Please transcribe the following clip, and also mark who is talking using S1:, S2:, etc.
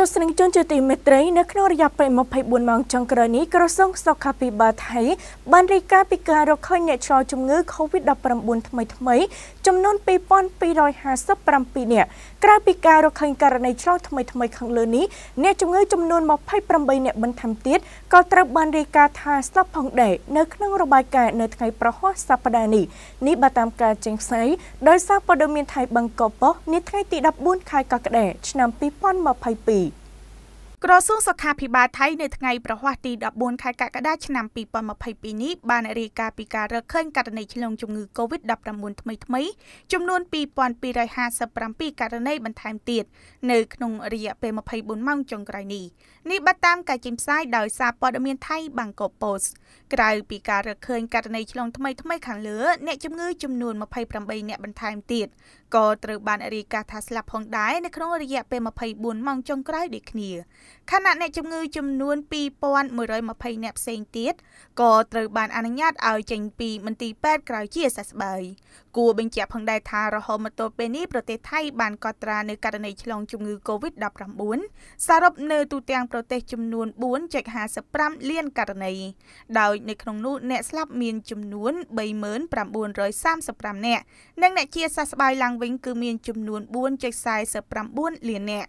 S1: ទស្សនិកជនជាទីមេត្រីនៅក្នុងរយៈពេល24ម៉ោងចុងក្រោយនេះក្រសួងសុខាភិបាលថៃបានរាយការណ៍ពីការរកឃើញអ្នកឆ្លងជំងឺ Covid-19 ថ្មីថ្មីចំនួន2257នាក់ក្រៅពីការរកឃើញករណីឆ្លងថ្មីថ្មីខាងលើនេះអ្នកជំងឺចំនួន28នាក់បន្ថែមទៀតក៏ត្រូវបានរាយការណ៍ថាស្លាប់ផងដែរនៅក្នុងរបាយការណ៍នៅថ្ងៃប្រហ័សសប្តាហ៍នេះនេះបើតាមការចេញផ្សាយដោយសារព័ត៌មានថៃបង្កប់ប៉ុស្តិ៍នាថ្ងៃទី14ខែកក្កដាឆ្នាំ2022
S2: ក្រសួងសុខាភិបាលថៃ
S1: នៅថ្ងៃប្រហ័សទី14ខែកក្កដាឆ្នា
S2: ំ2022នេះបានរាយការណ៍ពីការរកឃើញករណីឆ្លងជំងឺ Covid-19 ថ្មីថ្មីចំនួន2257ករណីបន្ថែមទៀតនៅក្នុងរយៈពេល24ម៉ោងចុងក្រោយនេះនេះបតាមការចេញផ្សាយដោយសារព័ត៌មានថៃ Bangkok Post ក្រៅពីការរកឃើញករណីឆ្លងថ្មីថ្មីខាងលើអ្នកជំងឺចំនួន28អ្នកបន្ថែមទៀតក៏ត្រូវបានរាយការណ៍ថាស្លាប់ផងដែរនៅក្នុងរយៈពេល24ម៉ោងចុងក្រោយដូចគ្នាខណៈអ្នកជំងឺចំនួន2120អ្នកផ្សេងទៀតក៏ត្រូវបានអនុញ្ញាតឲ្យចេញពីមន្ទីរពេទ្យក្រៅជាសះស្បើយគួរបញ្ជាក់ផងដែរថារហូតមកទល់ពេលនេះប្រទេស ថៃបានកត់ត្រានៅករណីឆ្លងជំងឺ Covid-19 សរុបនៅទូទាំងប្រទេសចំនួន4.55លានករណីដោយនៅក្នុងនោះអ្នកស្លាប់មានចំនួន3935នាក់និងអ្នកជាសះស្បើយឡើងវិញ គឺមានចំនួន4.49លាននាក់